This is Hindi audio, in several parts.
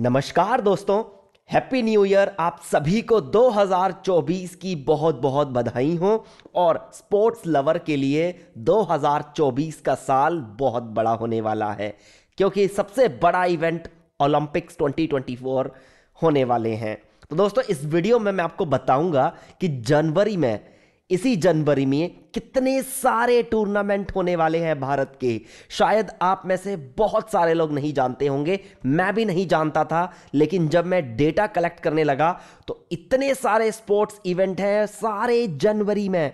नमस्कार दोस्तों हैप्पी न्यू ईयर आप सभी को 2024 की बहुत बहुत बधाई हो और स्पोर्ट्स लवर के लिए 2024 का साल बहुत बड़ा होने वाला है क्योंकि सबसे बड़ा इवेंट ओलंपिक्स 2024 होने वाले हैं तो दोस्तों इस वीडियो में मैं आपको बताऊंगा कि जनवरी में इसी जनवरी में कितने सारे टूर्नामेंट होने वाले हैं भारत के शायद आप में से बहुत सारे लोग नहीं जानते होंगे मैं भी नहीं जानता था लेकिन जब मैं डेटा कलेक्ट करने लगा तो इतने सारे स्पोर्ट्स इवेंट हैं सारे जनवरी में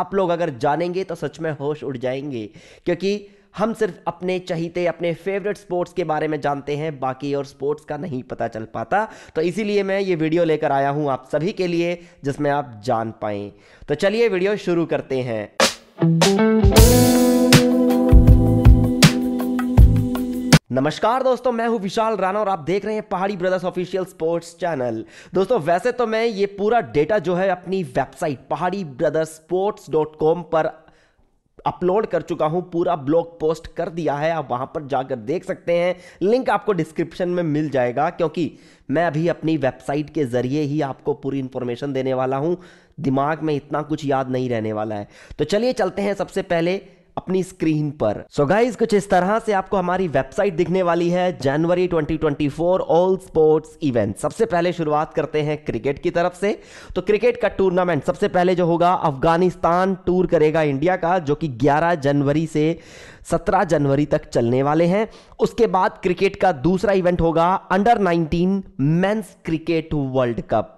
आप लोग अगर जानेंगे तो सच में होश उड़ जाएंगे क्योंकि हम सिर्फ अपने चहीते अपने फेवरेट स्पोर्ट्स के बारे में जानते हैं बाकी और स्पोर्ट्स का नहीं पता चल पाता तो इसीलिए मैं ये वीडियो लेकर आया हूं आप सभी के लिए जिसमें आप जान पाए तो चलिए वीडियो शुरू करते हैं नमस्कार दोस्तों मैं हूं विशाल राणा और आप देख रहे हैं पहाड़ी ब्रदर्स ऑफिशियल स्पोर्ट्स चैनल दोस्तों वैसे तो मैं ये पूरा डेटा जो है अपनी website Pahadi brothers sports dot com पर अपलोड कर चुका हूं पूरा ब्लॉग पोस्ट कर दिया है आप वहां पर जाकर देख सकते हैं लिंक आपको डिस्क्रिप्शन में मिल जाएगा क्योंकि मैं अभी अपनी वेबसाइट के ज़रिए ही आपको पूरी इंफॉर्मेशन देने वाला हूं दिमाग में इतना कुछ याद नहीं रहने वाला है तो चलिए चलते हैं सबसे पहले अपनी स्क्रीन पर सो so गाइज कुछ इस तरह से आपको हमारी वेबसाइट दिखने वाली है जनवरी 2024 ऑल स्पोर्ट्स इवेंट सबसे पहले शुरुआत करते हैं क्रिकेट की तरफ से तो क्रिकेट का टूर्नामेंट सबसे पहले जो होगा अफगानिस्तान टूर करेगा इंडिया का जो कि 11 जनवरी से 17 जनवरी तक चलने वाले हैं उसके बाद क्रिकेट का दूसरा इवेंट होगा under 19 men's cricket world cup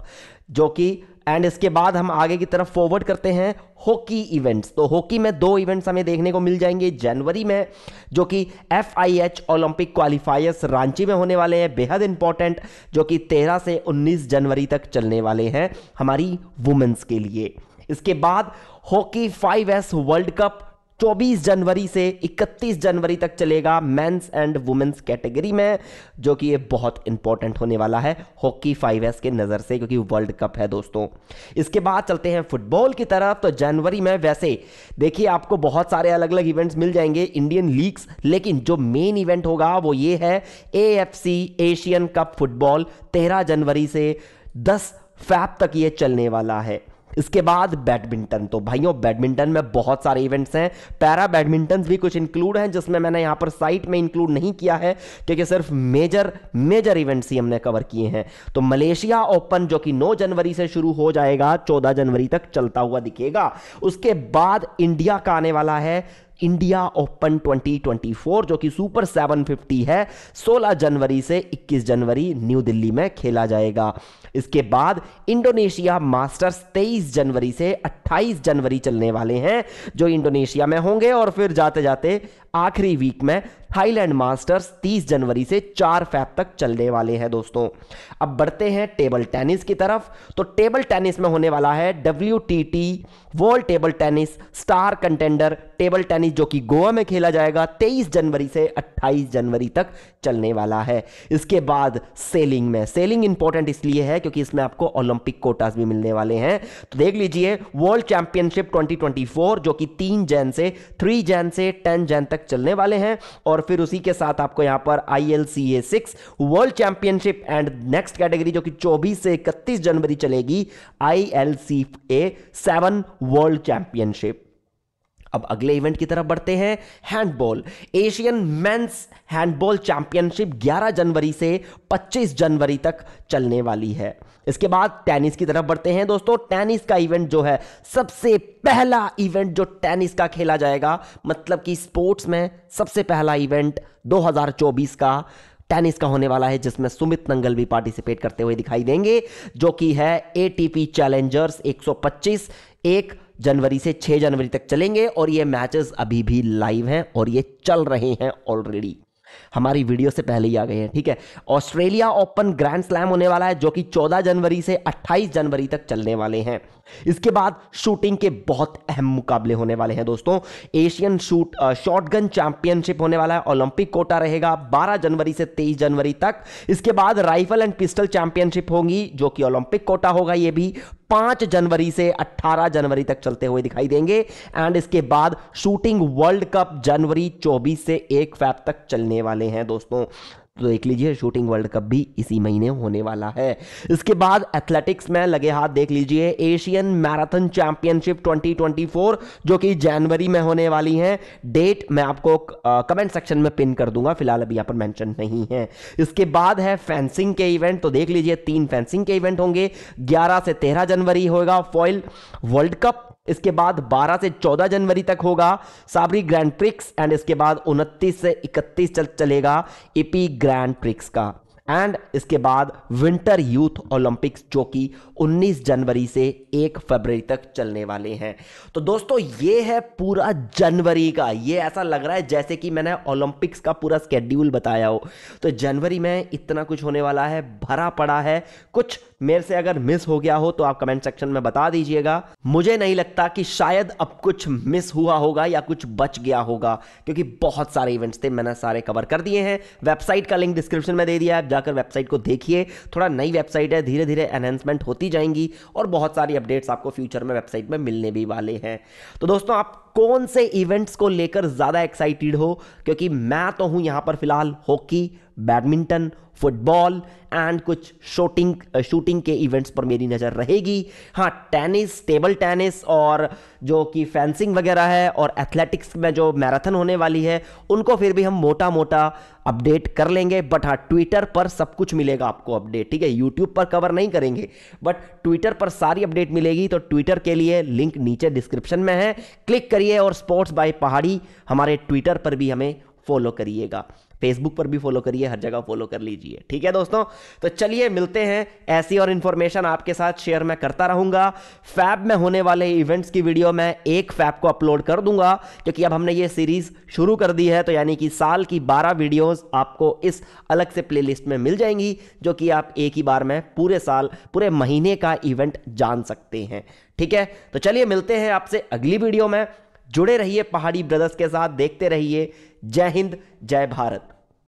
जो कि एंड इसके बाद हम आगे की तरफ फॉरवर्ड करते हैं हॉकी इवेंट्स तो हॉकी में दो इवेंट्स हमें देखने को मिल जाएंगे जनवरी में जो कि F I H Olympic qualifiers Ranchi में होने वाले हैं बेहद इंपॉर्टेंट जो कि 13 से 19 जनवरी तक चलने वाले हैं हमारी वुमेंस के लिए इसके बाद hockey fives world cup 24 जनवरी से 31 जनवरी तक चलेगा मेंस एंड वुमेन्स कैटेगरी में जो कि ये बहुत इंपॉर्टेंट होने वाला है हॉकी फाइव एस के नज़र से क्योंकि वर्ल्ड कप है दोस्तों इसके बाद चलते हैं फुटबॉल की तरफ तो जनवरी में वैसे देखिए आपको बहुत सारे अलग अलग इवेंट्स मिल जाएंगे इंडियन लीग्स लेकिन जो मेन इवेंट होगा वो ये है ए एशियन कप फुटबॉल तेरह जनवरी से दस फैप तक ये चलने वाला है इसके बाद बैडमिंटन तो भाइयों बैडमिंटन में बहुत सारे इवेंट्स हैं पैरा बैडमिंटन भी कुछ इंक्लूड हैं जिसमें मैंने यहां पर साइट में इंक्लूड नहीं किया है क्योंकि सिर्फ मेजर मेजर इवेंट्स ही हमने कवर किए हैं तो मलेशिया ओपन जो कि 9 जनवरी से शुरू हो जाएगा 14 जनवरी तक चलता हुआ दिखेगा उसके बाद इंडिया का आने वाला है इंडिया ओपन 2024 जो कि सुपर 750 है 16 जनवरी से 21 जनवरी न्यू दिल्ली में खेला जाएगा इसके बाद इंडोनेशिया मास्टर्स 23 जनवरी से 28 जनवरी चलने वाले हैं जो इंडोनेशिया में होंगे और फिर जाते जाते आखिरी वीक में हाईलैंड मास्टर्स 30 जनवरी से 4 फेब तक चलने वाले हैं दोस्तों अब बढ़ते हैं टेबल टेनिस की तरफ तो टेबल टेनिस में होने वाला है W world table tennis star contender table tennis जो कि गोवा में खेला जाएगा 23 जनवरी से 28 जनवरी तक चलने वाला है इसके बाद सेलिंग में सेलिंग इंपॉर्टेंट इसलिए है क्योंकि इसमें आपको ओलंपिक कोटास भी मिलने वाले हैं तो देख लीजिए वर्ल्ड चैंपियनशिप 2024 जो कि 3 जैन से 3 जैन से 10 जैन तक चलने वाले हैं और और फिर उसी के साथ आपको यहां पर I six world championship and next category जो कि 24 से 31 जनवरी चलेगी I L C A seven world championship अब अगले इवेंट की तरफ बढ़ते हैं handball Asian men's handball championship 11 जनवरी से 25 जनवरी तक चलने वाली है इसके बाद टेनिस की तरफ बढ़ते हैं दोस्तों टेनिस का इवेंट जो है सबसे पहला इवेंट जो टेनिस का खेला जाएगा मतलब कि स्पोर्ट्स में सबसे पहला इवेंट 2024 का टेनिस का होने वाला है जिसमें सुमित नंगल भी पार्टिसिपेट करते हुए दिखाई देंगे जो कि है एटीपी चैलेंजर्स 125 एक जनवरी से 6 जनवरी तक चलेंगे और ये मैचेस अभी भी लाइव हैं और ये चल रहे हैं ऑलरेडी हमारी वीडियो से पहले ही आ गए हैं ठीक है ऑस्ट्रेलिया ओपन ग्रैंड स्लैम होने वाला है जो कि 14 जनवरी से 28 जनवरी तक चलने वाले हैं इसके बाद शूटिंग के बहुत अहम मुकाबले होने वाले हैं दोस्तों एशियन शूट शॉटगन चैंपियनशिप होने वाला है ओलंपिक कोटा रहेगा 12 जनवरी से 23 जनवरी तक इसके बाद राइफल एंड पिस्टल चैंपियनशिप होगी जो कि ओलंपिक कोटा होगा ये भी पांच जनवरी से अट्ठारह जनवरी तक चलते हुए दिखाई देंगे एंड इसके बाद शूटिंग वर्ल्ड कप जनवरी चौबीस से एक फैब तक चलने वाले हैं दोस्तों तो देख लीजिए शूटिंग वर्ल्ड कप भी इसी महीने होने वाला है इसके बाद एथलेटिक्स में लगे हाथ देख लीजिए एशियन मैराथन चैंपियनशिप 2024 जो कि जनवरी में होने वाली है डेट मैं आपको कमेंट सेक्शन में पिन कर दूंगा फिलहाल अभी यहां पर मेंशन नहीं है इसके बाद है फेंसिंग के इवेंट तो देख लीजिए तीन फेंसिंग के इवेंट होंगे ग्यारह से तेरह जनवरी होगा फॉइल वर्ल्ड कप इसके बाद 12 से 14 जनवरी तक होगा साबरी ग्रैंड प्रिक्स एंड इसके बाद 29 से 31 चल चलेगा एपी ग्रैंड प्रिक्स का एंड इसके बाद विंटर यूथ ओलंपिक्स जो कि 19 जनवरी से 1 फरवरी तक चलने वाले हैं तो दोस्तों ये है पूरा जनवरी का ये ऐसा लग रहा है जैसे कि मैंने ओलंपिक्स का पूरा स्केड्यूल बताया हो तो जनवरी में इतना कुछ होने वाला है भरा पड़ा है कुछ मेरे से अगर मिस हो गया हो तो आप कमेंट सेक्शन में बता दीजिएगा मुझे नहीं लगता कि शायद अब कुछ मिस हुआ होगा या कुछ बच गया होगा क्योंकि बहुत सारे इवेंट्स थे मैंने सारे कवर कर दिए हैं वेबसाइट का लिंक डिस्क्रिप्शन में दे दिया है जाकर वेबसाइट को देखिए थोड़ा नई वेबसाइट है धीरे धीरे एनहेंसमेंट होती जाएंगी और बहुत सारी अपडेट्स आपको फ्यूचर में वेबसाइट में मिलने भी वाले हैं तो दोस्तों आप कौन से इवेंट्स को लेकर ज़्यादा एक्साइटेड हो क्योंकि मैं तो हूं यहां पर फिलहाल हॉकी बैडमिंटन फुटबॉल एंड कुछ शूटिंग शूटिंग के इवेंट्स पर मेरी नज़र रहेगी हाँ टेनिस टेबल टेनिस और जो कि फेंसिंग वगैरह है और एथलेटिक्स में जो मैराथन होने वाली है उनको फिर भी हम मोटा मोटा अपडेट कर लेंगे बट हाँ ट्विटर पर सब कुछ मिलेगा आपको अपडेट ठीक है यूट्यूब पर कवर नहीं करेंगे बट ट्विटर पर सारी अपडेट मिलेगी तो ट्विटर के लिए लिंक नीचे डिस्क्रिप्शन में है क्लिक करिए और स्पोर्ट्स बाय पहाड़ी हमारे ट्विटर पर भी हमें फॉलो करिएगा फेसबुक पर भी फॉलो करिए हर जगह फॉलो कर लीजिए ठीक है दोस्तों तो चलिए मिलते हैं ऐसी और इन्फॉर्मेशन आपके साथ शेयर मैं करता रहूंगा फैब में होने वाले इवेंट्स की वीडियो मैं एक फैब को अपलोड कर दूंगा क्योंकि अब हमने ये सीरीज शुरू कर दी है तो यानी कि साल की बारह वीडियोज आपको इस अलग से प्ले में मिल जाएंगी जो कि आप एक ही बार में पूरे साल पूरे महीने का इवेंट जान सकते हैं ठीक है तो चलिए मिलते हैं आपसे अगली वीडियो में जुड़े रहिए पहाड़ी ब्रदर्स के साथ देखते रहिए जय हिंद जय भारत